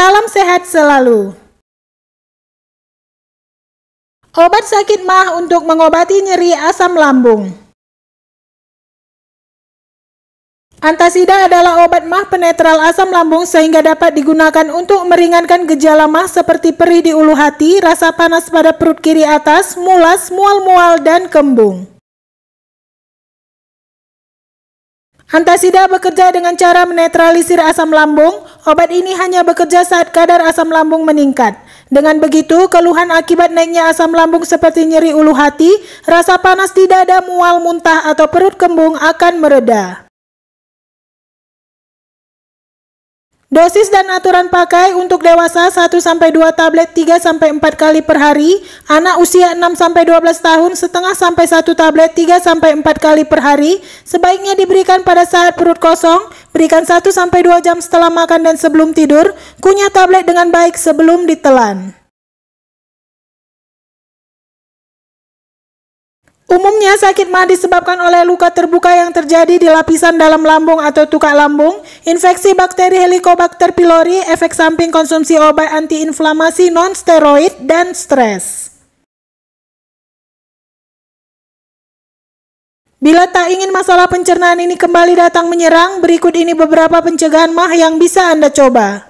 Salam sehat selalu. Obat sakit mah untuk mengobati nyeri asam lambung. Antasida adalah obat mah penetral asam lambung sehingga dapat digunakan untuk meringankan gejala mah seperti perih di ulu hati, rasa panas pada perut kiri atas, mulas, mual-mual, dan kembung. Antasida bekerja dengan cara menetralisir asam lambung. Obat ini hanya bekerja saat kadar asam lambung meningkat. Dengan begitu, keluhan akibat naiknya asam lambung seperti nyeri ulu hati, rasa panas di dada, mual, muntah, atau perut kembung akan mereda. Dosis dan aturan pakai untuk dewasa 1-2 tablet 3-4 kali per hari, anak usia 6-12 tahun setengah sampai 1 tablet 3-4 kali per hari, sebaiknya diberikan pada saat perut kosong, berikan 1-2 jam setelah makan dan sebelum tidur, kunyah tablet dengan baik sebelum ditelan. Umumnya sakit mah disebabkan oleh luka terbuka yang terjadi di lapisan dalam lambung atau tukak lambung, infeksi bakteri Helicobacter pylori, efek samping konsumsi obat antiinflamasi non-steroid, dan stres. Bila tak ingin masalah pencernaan ini kembali datang menyerang, berikut ini beberapa pencegahan mah yang bisa Anda coba.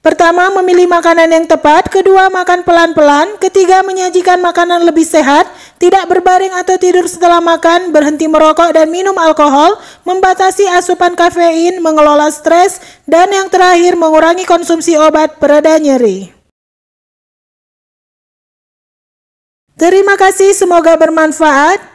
Pertama, memilih makanan yang tepat. Kedua, makan pelan-pelan. Ketiga, menyajikan makanan lebih sehat. Tidak berbaring atau tidur setelah makan. Berhenti merokok dan minum alkohol. Membatasi asupan kafein. Mengelola stres. Dan yang terakhir, mengurangi konsumsi obat pereda nyeri. Terima kasih, semoga bermanfaat.